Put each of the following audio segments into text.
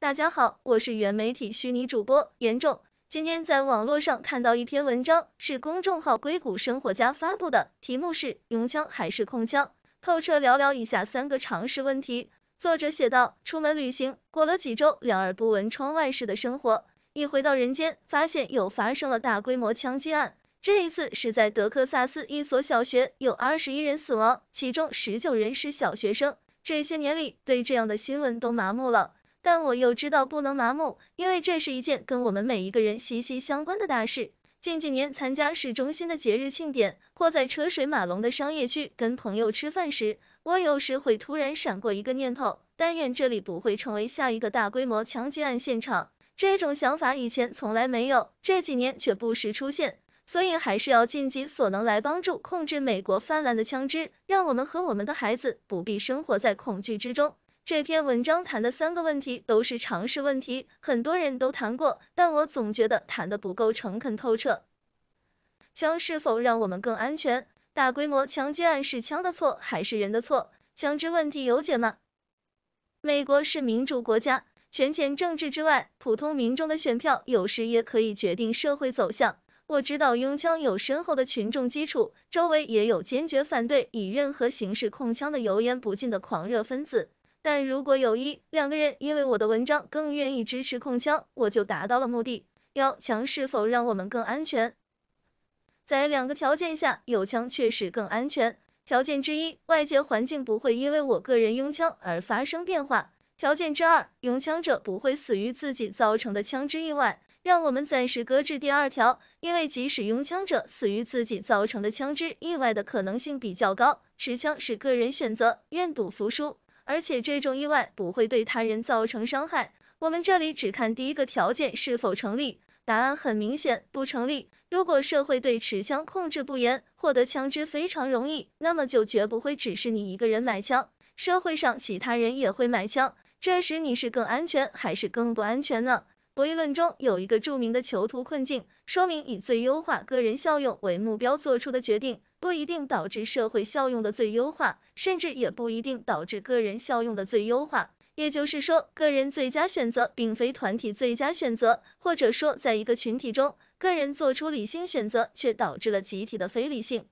大家好，我是原媒体虚拟主播严仲。今天在网络上看到一篇文章，是公众号硅谷生活家发布的，题目是“用枪还是控枪？透彻聊聊以下三个常识问题”。作者写道：出门旅行过了几周，两耳不闻窗外事的生活，一回到人间，发现又发生了大规模枪击案。这一次是在德克萨斯一所小学，有二十一人死亡，其中十九人是小学生。这些年里，对这样的新闻都麻木了。但我又知道不能麻木，因为这是一件跟我们每一个人息息相关的大事。近几年参加市中心的节日庆典，或在车水马龙的商业区跟朋友吃饭时，我有时会突然闪过一个念头：但愿这里不会成为下一个大规模枪击案现场。这种想法以前从来没有，这几年却不时出现。所以还是要尽己所能来帮助控制美国泛滥的枪支，让我们和我们的孩子不必生活在恐惧之中。这篇文章谈的三个问题都是常识问题，很多人都谈过，但我总觉得谈的不够诚恳透彻。枪是否让我们更安全？大规模枪击案是枪的错还是人的错？枪支问题有解吗？美国是民主国家，权钱政治之外，普通民众的选票有时也可以决定社会走向。我知道拥枪有深厚的群众基础，周围也有坚决反对以任何形式控枪的油盐不进的狂热分子。但如果有一两个人因为我的文章更愿意支持控枪，我就达到了目的。要强是否让我们更安全？在两个条件下，有枪确实更安全。条件之一，外界环境不会因为我个人拥枪而发生变化。条件之二，拥枪者不会死于自己造成的枪支意外。让我们暂时搁置第二条，因为即使拥枪者死于自己造成的枪支意外的可能性比较高，持枪是个人选择，愿赌服输。而且这种意外不会对他人造成伤害。我们这里只看第一个条件是否成立，答案很明显，不成立。如果社会对持枪控制不严，获得枪支非常容易，那么就绝不会只是你一个人买枪，社会上其他人也会买枪。这时你是更安全还是更不安全呢？博弈论中有一个著名的囚徒困境，说明以最优化个人效用为目标做出的决定。不一定导致社会效用的最优化，甚至也不一定导致个人效用的最优化。也就是说，个人最佳选择并非团体最佳选择，或者说，在一个群体中，个人做出理性选择却导致了集体的非理性。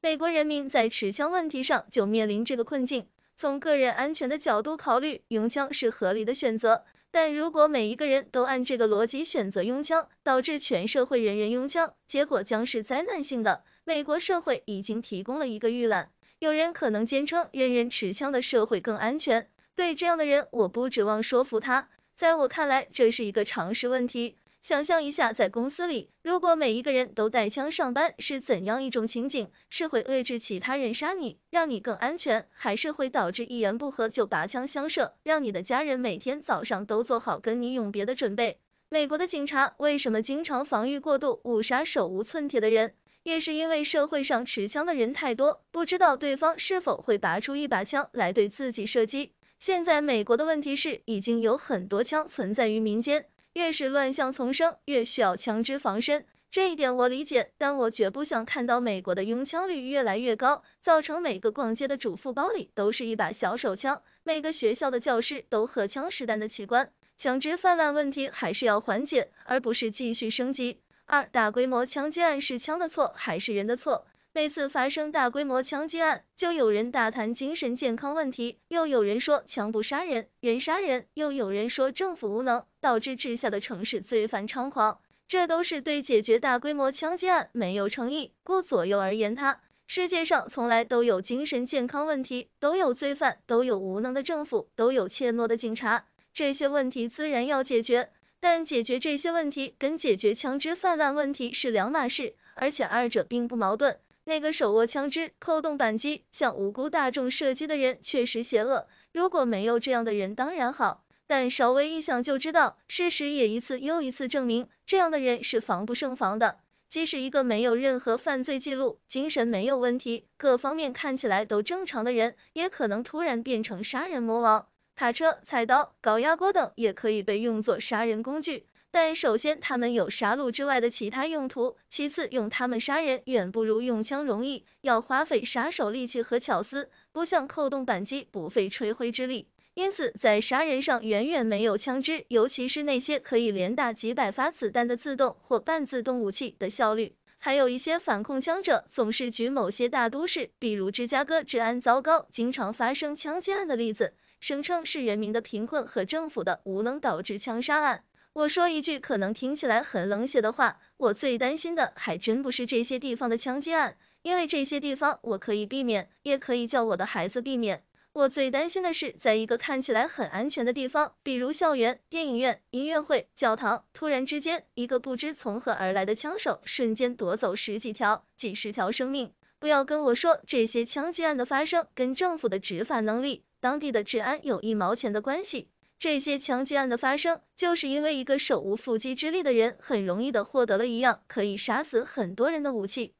美国人民在持枪问题上就面临这个困境。从个人安全的角度考虑，拥枪是合理的选择，但如果每一个人都按这个逻辑选择拥枪，导致全社会人人拥枪，结果将是灾难性的。美国社会已经提供了一个预览。有人可能坚称，人人持枪的社会更安全。对这样的人，我不指望说服他。在我看来，这是一个常识问题。想象一下，在公司里，如果每一个人都带枪上班，是怎样一种情景？是会遏制其他人杀你，让你更安全，还是会导致一言不合就拔枪相射，让你的家人每天早上都做好跟你永别的准备？美国的警察为什么经常防御过度，误杀手无寸铁的人？也是因为社会上持枪的人太多，不知道对方是否会拔出一把枪来对自己射击。现在美国的问题是，已经有很多枪存在于民间，越是乱象丛生，越需要枪支防身。这一点我理解，但我绝不想看到美国的拥枪率越来越高，造成每个逛街的主妇包里都是一把小手枪，每个学校的教室都荷枪实弹的奇观。枪支泛滥问题还是要缓解，而不是继续升级。二大规模枪击案是枪的错还是人的错？每次发生大规模枪击案，就有人大谈精神健康问题，又有人说枪不杀人，人杀人，又有人说政府无能，导致治下的城市罪犯猖狂，这都是对解决大规模枪击案没有诚意，故左右而言他。世界上从来都有精神健康问题，都有罪犯，都有无能的政府，都有怯懦的警察，这些问题自然要解决。但解决这些问题跟解决枪支泛滥问题是两码事，而且二者并不矛盾。那个手握枪支、扣动扳机向无辜大众射击的人确实邪恶，如果没有这样的人当然好，但稍微一想就知道，事实也一次又一次证明，这样的人是防不胜防的。即使一个没有任何犯罪记录、精神没有问题、各方面看起来都正常的人，也可能突然变成杀人魔王。卡车、菜刀、高压锅等也可以被用作杀人工具，但首先他们有杀戮之外的其他用途，其次用他们杀人远不如用枪容易，要花费杀手力气和巧思，不像扣动扳机不费吹灰之力，因此在杀人上远远没有枪支，尤其是那些可以连打几百发子弹的自动或半自动武器的效率。还有一些反控枪者总是举某些大都市，比如芝加哥治安糟糕，经常发生枪击案的例子。声称是人民的贫困和政府的无能导致枪杀案。我说一句可能听起来很冷血的话，我最担心的还真不是这些地方的枪击案，因为这些地方我可以避免，也可以叫我的孩子避免。我最担心的是，在一个看起来很安全的地方，比如校园、电影院、音乐会、教堂，突然之间一个不知从何而来的枪手，瞬间夺走十几条、几十条生命。不要跟我说这些枪击案的发生跟政府的执法能力。当地的治安有一毛钱的关系，这些枪击案的发生，就是因为一个手无缚鸡之力的人，很容易的获得了一样可以杀死很多人的武器。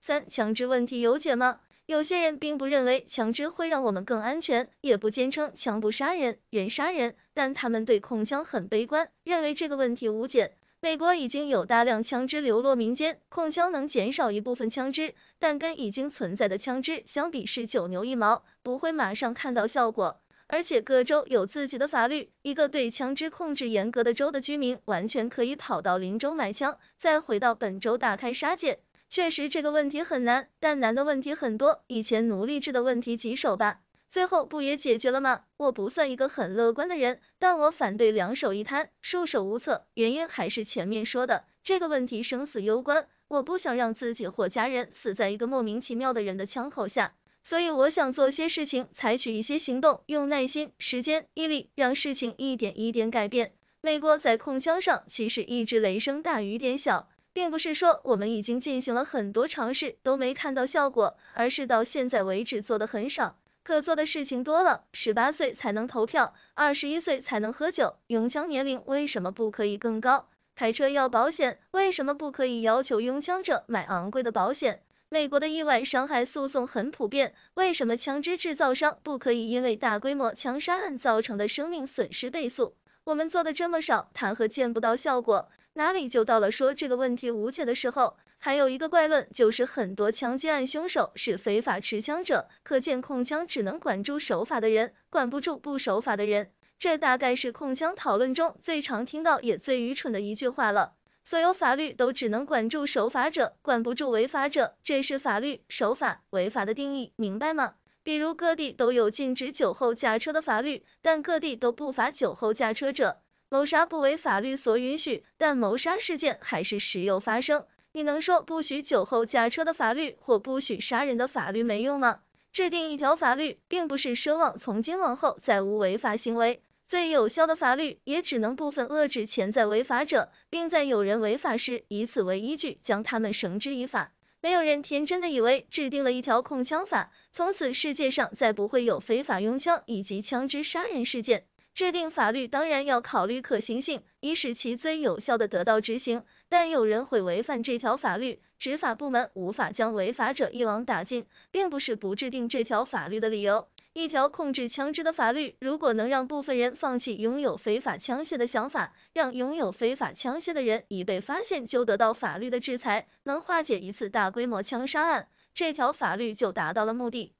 三，枪支问题有解吗？有些人并不认为枪支会让我们更安全，也不坚称枪不杀人，人杀人，但他们对控枪很悲观，认为这个问题无解。美国已经有大量枪支流落民间，控枪能减少一部分枪支，但跟已经存在的枪支相比是九牛一毛，不会马上看到效果。而且各州有自己的法律，一个对枪支控制严格的州的居民，完全可以跑到邻州买枪，再回到本州大开杀戒。确实这个问题很难，但难的问题很多，以前奴隶制的问题棘手吧。最后不也解决了吗？我不算一个很乐观的人，但我反对两手一摊，束手无策。原因还是前面说的，这个问题生死攸关，我不想让自己或家人死在一个莫名其妙的人的枪口下，所以我想做些事情，采取一些行动，用耐心、时间、毅力让事情一点一点改变。美国在控枪上其实一直雷声大雨点小，并不是说我们已经进行了很多尝试都没看到效果，而是到现在为止做的很少。可做的事情多了，十八岁才能投票，二十一岁才能喝酒，拥枪年龄为什么不可以更高？开车要保险，为什么不可以要求拥枪者买昂贵的保险？美国的意外伤害诉讼很普遍，为什么枪支制造商不可以因为大规模枪杀案造成的生命损失被诉？我们做的这么少，谈何见不到效果？哪里就到了说这个问题无解的时候？还有一个怪论，就是很多枪击案凶手是非法持枪者，可见控枪只能管住守法的人，管不住不守法的人。这大概是控枪讨论中最常听到也最愚蠢的一句话了。所有法律都只能管住守法者，管不住违法者，这是法律守法违法的定义，明白吗？比如各地都有禁止酒后驾车的法律，但各地都不乏酒后驾车者，谋杀不为法律所允许，但谋杀事件还是时有发生。你能说不许酒后驾车的法律或不许杀人的法律没用吗？制定一条法律，并不是奢望从今往后再无违法行为。最有效的法律，也只能部分遏制潜在违法者，并在有人违法时以此为依据将他们绳之以法。没有人天真的以为制定了一条控枪法，从此世界上再不会有非法用枪以及枪支杀人事件。制定法律当然要考虑可行性，以使其最有效的得到执行。但有人会违反这条法律，执法部门无法将违法者一网打尽，并不是不制定这条法律的理由。一条控制枪支的法律，如果能让部分人放弃拥有非法枪械的想法，让拥有非法枪械的人一被发现就得到法律的制裁，能化解一次大规模枪杀案，这条法律就达到了目的。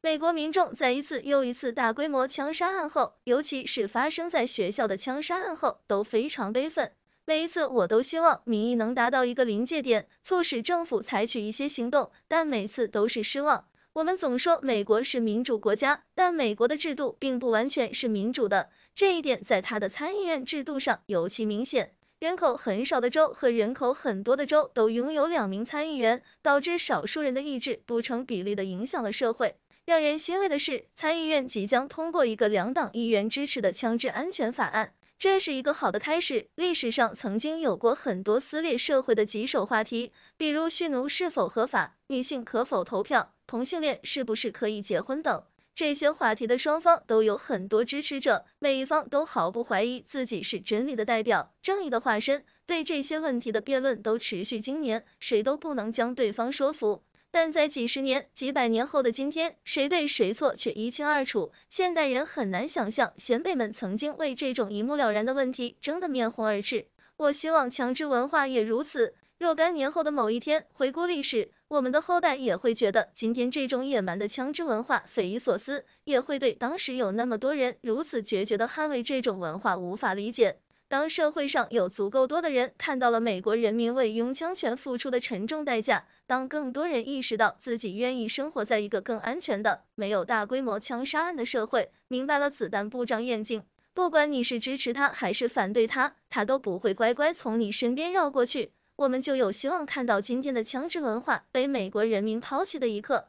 美国民众在一次又一次大规模枪杀案后，尤其是发生在学校的枪杀案后，都非常悲愤。每一次我都希望民意能达到一个临界点，促使政府采取一些行动，但每次都是失望。我们总说美国是民主国家，但美国的制度并不完全是民主的，这一点在他的参议院制度上尤其明显。人口很少的州和人口很多的州都拥有两名参议员，导致少数人的意志不成比例的影响了社会。让人欣慰的是，参议院即将通过一个两党议员支持的枪支安全法案，这是一个好的开始。历史上曾经有过很多撕裂社会的棘手话题，比如蓄奴是否合法、女性可否投票、同性恋是不是可以结婚等。这些话题的双方都有很多支持者，每一方都毫不怀疑自己是真理的代表、正义的化身。对这些问题的辩论都持续经年，谁都不能将对方说服。但在几十年、几百年后的今天，谁对谁错却一清二楚。现代人很难想象先辈们曾经为这种一目了然的问题争得面红耳赤。我希望枪支文化也如此。若干年后的某一天，回顾历史，我们的后代也会觉得今天这种野蛮的枪支文化匪夷所思，也会对当时有那么多人如此决绝的捍卫这种文化无法理解。当社会上有足够多的人看到了美国人民为拥枪权付出的沉重代价，当更多人意识到自己愿意生活在一个更安全的、没有大规模枪杀案的社会，明白了子弹不长眼睛，不管你是支持他还是反对他，他都不会乖乖从你身边绕过去，我们就有希望看到今天的枪支文化被美国人民抛弃的一刻。